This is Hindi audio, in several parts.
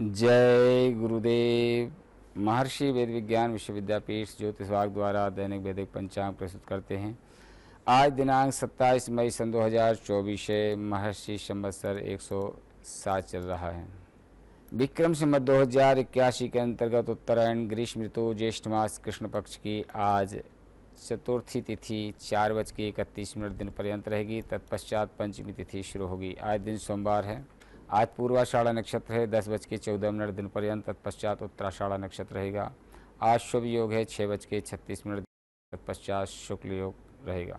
जय गुरुदेव महर्षि वेद विज्ञान विश्वविद्यापीठ ज्योतिष विभाग द्वारा दैनिक वैदिक पंचांग प्रस्तुत करते हैं आज दिनांक 27 मई सन 2024 है महर्षि संवत्सर एक चल रहा है विक्रम सिंह दो हजार इक्यासी के अंतर्गत उत्तरायण ग्रीष्म ऋतु ज्येष्ठ मास कृष्ण पक्ष की आज चतुर्थी तिथि चार बज के इकतीस मिनट दिन पर्यंत रहेगी तत्पश्चात पंचमी तिथि शुरू होगी आज दिन सोमवार है आज पूर्वाषाढ़ा नक्षत्र है दस बज के चौदह मिनट दिन पर्यंत तत्पश्चात उत्तराषाढ़ा नक्षत्र रहेगा आज शुभ योग है छः बज के छत्तीस मिनट तत्पश्चात शुक्ल योग रहेगा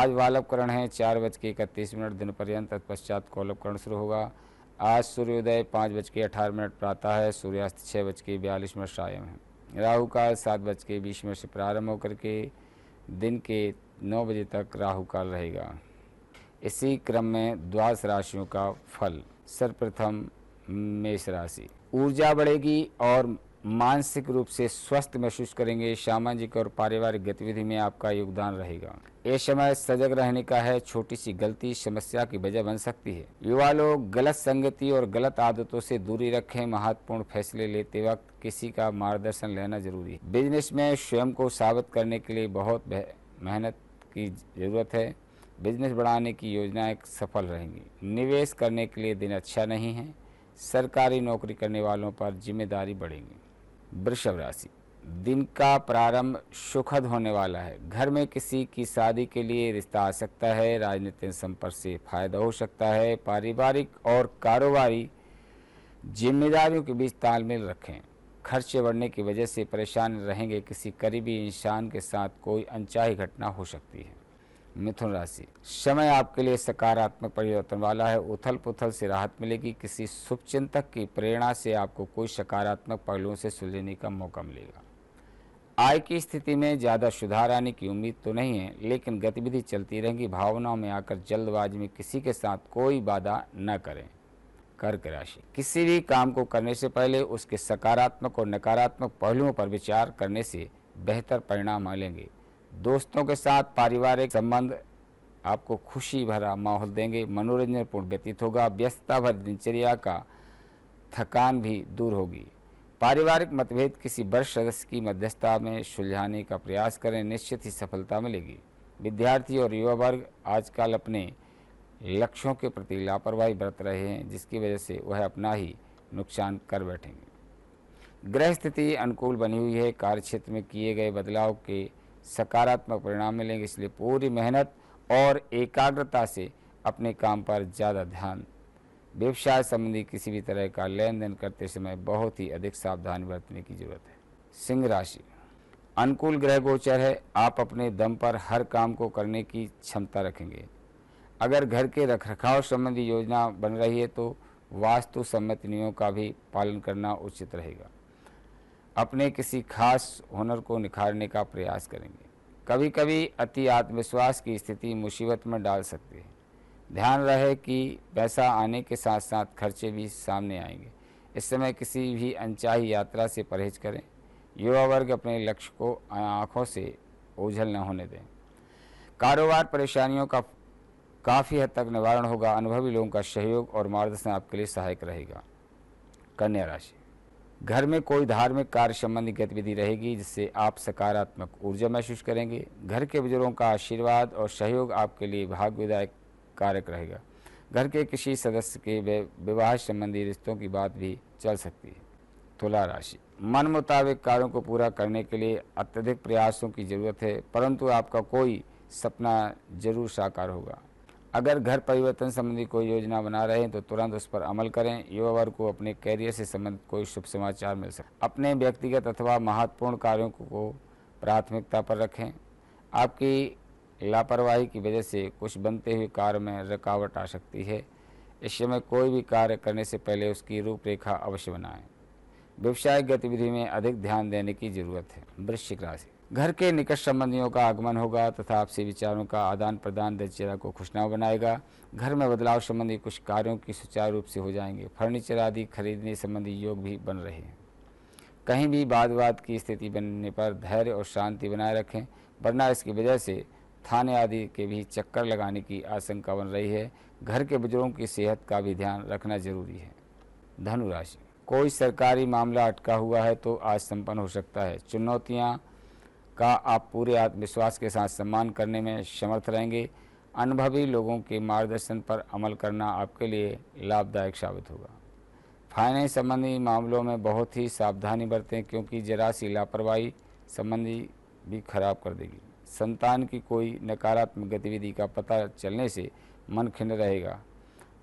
आज वालवकरण है चार बज के इकतीस मिनट दिन पर्यंत तत्पश्चात कौलभकरण शुरू होगा आज सूर्योदय पाँच बज के अठारह मिनट प्रातः है सूर्यास्त छः बज के बयालीस मिनट सायम है राहुकाल सात बज के बीस मिनट से प्रारंभ होकर के दिन के नौ बजे तक राहुकाल रहेगा इसी क्रम में द्वादश राशियों का फल सर्वप्रथम मेष राशि ऊर्जा बढ़ेगी और मानसिक रूप से स्वस्थ महसूस करेंगे सामाजिक और पारिवारिक गतिविधि में आपका योगदान रहेगा ये समय सजग रहने का है छोटी सी गलती समस्या की वजह बन सकती है युवा लोग गलत संगति और गलत आदतों से दूरी रखें महत्वपूर्ण फैसले लेते वक्त किसी का मार्गदर्शन लेना जरूरी है बिजनेस में स्वयं को साबित करने के लिए बहुत मेहनत की जरूरत है बिजनेस बढ़ाने की योजनाएं सफल रहेंगी निवेश करने के लिए दिन अच्छा नहीं है सरकारी नौकरी करने वालों पर जिम्मेदारी बढ़ेगी वृषभ राशि दिन का प्रारंभ सुखद होने वाला है घर में किसी की शादी के लिए रिश्ता आ सकता है राजनीतिक संपर्क से फायदा हो सकता है पारिवारिक और कारोबारी जिम्मेदारियों के बीच तालमेल रखें खर्चे बढ़ने की वजह से परेशान रहेंगे किसी करीबी इंसान के साथ कोई अनचाही घटना हो सकती है मिथुन राशि समय आपके लिए सकारात्मक परिवर्तन वाला है उथल पुथल से राहत मिलेगी किसी शुभ चिंतक की प्रेरणा से आपको कोई सकारात्मक पहलुओं से सुलझने का मौका मिलेगा आय की स्थिति में ज़्यादा सुधार आने की उम्मीद तो नहीं है लेकिन गतिविधि चलती रहेगी भावनाओं में आकर जल्दबाजी में किसी के साथ कोई बाधा न करें कर्क राशि किसी भी काम को करने से पहले उसके सकारात्मक और नकारात्मक पहलुओं पर विचार करने से बेहतर परिणाम मिलेंगे दोस्तों के साथ पारिवारिक संबंध आपको खुशी भरा माहौल देंगे मनोरंजन पूर्ण व्यतीत होगा व्यस्तता भर दिनचर्या का थकान भी दूर होगी पारिवारिक मतभेद किसी वर्ष सदस्य की मध्यस्थता में सुलझाने का प्रयास करें निश्चित ही सफलता मिलेगी विद्यार्थी और युवा वर्ग आजकल अपने लक्ष्यों के प्रति लापरवाही बरत रहे हैं जिसकी वजह से वह अपना ही नुकसान कर बैठेंगे ग्रह स्थिति अनुकूल बनी हुई है कार्य क्षेत्र में किए गए बदलाव के सकारात्मक परिणाम मिलेंगे इसलिए पूरी मेहनत और एकाग्रता से अपने काम पर ज़्यादा ध्यान व्यवसाय संबंधी किसी भी तरह का लेन देन करते समय बहुत ही अधिक सावधानी बरतने की जरूरत है सिंह राशि अनुकूल ग्रह गोचर है आप अपने दम पर हर काम को करने की क्षमता रखेंगे अगर घर के रखरखाव संबंधी योजना बन रही है तो वास्तु सम्मत नियमों का भी पालन करना उचित रहेगा अपने किसी खास हुनर को निखारने का प्रयास करेंगे कभी कभी अति आत्मविश्वास की स्थिति मुसीबत में डाल सकती है ध्यान रहे कि पैसा आने के साथ साथ खर्चे भी सामने आएंगे इस समय किसी भी अनचाही यात्रा से परहेज करें युवा वर्ग अपने लक्ष्य को आँखों से ओझल न होने दें कारोबार परेशानियों का काफ़ी हद तक निवारण होगा अनुभवी लोगों का सहयोग और मार्गदर्शन आपके लिए सहायक रहेगा कन्या राशि घर में कोई धार्मिक कार्य संबंधी गतिविधि रहेगी जिससे आप सकारात्मक ऊर्जा महसूस करेंगे घर के बुजुर्गों का आशीर्वाद और सहयोग आपके लिए भाग्यदायक कारक रहेगा घर के किसी सदस्य के विवाह संबंधी रिश्तों की बात भी चल सकती है तुला राशि मन मुताबिक कार्यों को पूरा करने के लिए अत्यधिक प्रयासों की जरूरत है परंतु आपका कोई सपना जरूर साकार होगा अगर घर परिवर्तन संबंधी कोई योजना बना रहे हैं तो तुरंत उस पर अमल करें युवा वर्ग को अपने कैरियर से संबंधित कोई शुभ समाचार मिल सके अपने व्यक्तिगत अथवा महत्वपूर्ण कार्यों को प्राथमिकता पर रखें आपकी लापरवाही की वजह से कुछ बनते हुए कार्य में रुकावट आ सकती है इस समय कोई भी कार्य करने से पहले उसकी रूपरेखा अवश्य बनाएं व्यवसायिक गतिविधि में अधिक ध्यान देने की जरूरत है वृश्चिक राशि घर के निकट संबंधियों का आगमन होगा तथा आपसी विचारों का आदान प्रदान दिनचर्या को खुशनाव बनाएगा घर में बदलाव संबंधी कुछ कार्यों की सुचारू रूप से हो जाएंगे फर्नीचर आदि खरीदने संबंधी योग भी बन रहे हैं कहीं भी वाद वाद की स्थिति बनने पर धैर्य और शांति बनाए रखें वरना इसकी वजह से थाने आदि के भी चक्कर लगाने की आशंका बन रही है घर के बुजुर्गों की सेहत का भी ध्यान रखना जरूरी है धनुराशि कोई सरकारी मामला अटका हुआ है तो आज संपन्न हो सकता है चुनौतियाँ का आप पूरे आत्मविश्वास के साथ सम्मान करने में समर्थ रहेंगे अनुभवी लोगों के मार्गदर्शन पर अमल करना आपके लिए लाभदायक साबित होगा फाइनेंस संबंधी मामलों में बहुत ही सावधानी बरतें क्योंकि जरा सी लापरवाही संबंधी भी खराब कर देगी संतान की कोई नकारात्मक गतिविधि का पता चलने से मन खिन्न रहेगा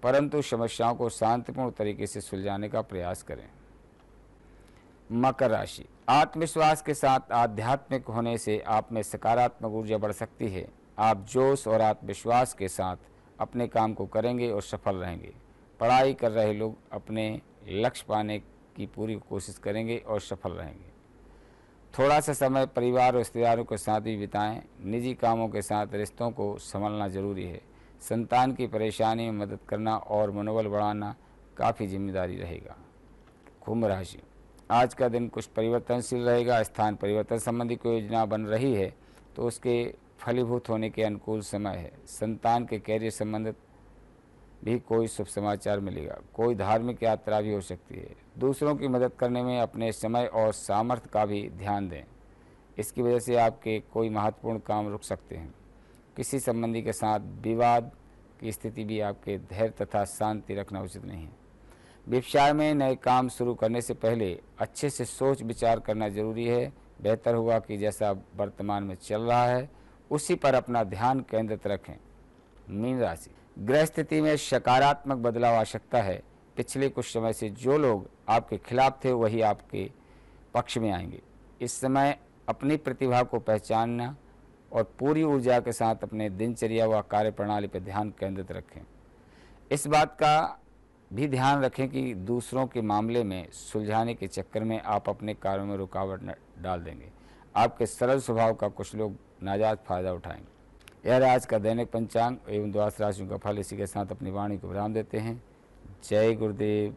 परंतु समस्याओं को शांतिपूर्ण तरीके से सुलझाने का प्रयास करें मकर राशि आत्मविश्वास के साथ आध्यात्मिक होने से आप में सकारात्मक ऊर्जा बढ़ सकती है आप जोश और आत्मविश्वास के साथ अपने काम को करेंगे और सफल रहेंगे पढ़ाई कर रहे लोग अपने लक्ष्य पाने की पूरी कोशिश करेंगे और सफल रहेंगे थोड़ा सा समय परिवार और रिश्तेदारों के साथ भी बिताएं निजी कामों के साथ रिश्तों को संभालना जरूरी है संतान की परेशानी में मदद करना और मनोबल बढ़ाना काफ़ी जिम्मेदारी रहेगा कुंभ राशि आज का दिन कुछ परिवर्तनशील रहेगा स्थान परिवर्तन संबंधी कोई योजना बन रही है तो उसके फलीभूत होने के अनुकूल समय है संतान के कैरियर संबंधित भी कोई शुभ समाचार मिलेगा कोई धार्मिक यात्रा भी हो सकती है दूसरों की मदद करने में अपने समय और सामर्थ्य का भी ध्यान दें इसकी वजह से आपके कोई महत्वपूर्ण काम रुक सकते हैं किसी संबंधी के साथ विवाद की स्थिति भी आपके धैर्य तथा शांति रखना उचित नहीं है व्यवसाय में नए काम शुरू करने से पहले अच्छे से सोच विचार करना जरूरी है बेहतर होगा कि जैसा वर्तमान में चल रहा है उसी पर अपना ध्यान केंद्रित रखें मीन राशि ग्रह स्थिति में सकारात्मक बदलाव आ सकता है पिछले कुछ समय से जो लोग आपके खिलाफ थे वही आपके पक्ष में आएंगे इस समय अपनी प्रतिभा को पहचानना और पूरी ऊर्जा के साथ अपने दिनचर्या व कार्य प्रणाली पर ध्यान केंद्रित रखें इस बात का भी ध्यान रखें कि दूसरों के मामले में सुलझाने के चक्कर में आप अपने कार्यों में रुकावट डाल देंगे आपके सरल स्वभाव का कुछ लोग नाजायज फायदा उठाएंगे यह आज का दैनिक पंचांग एवं द्वास राशियों का फल इसी के साथ अपनी वाणी को विराम देते हैं जय गुरुदेव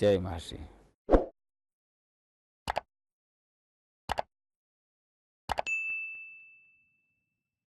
जय महर्षि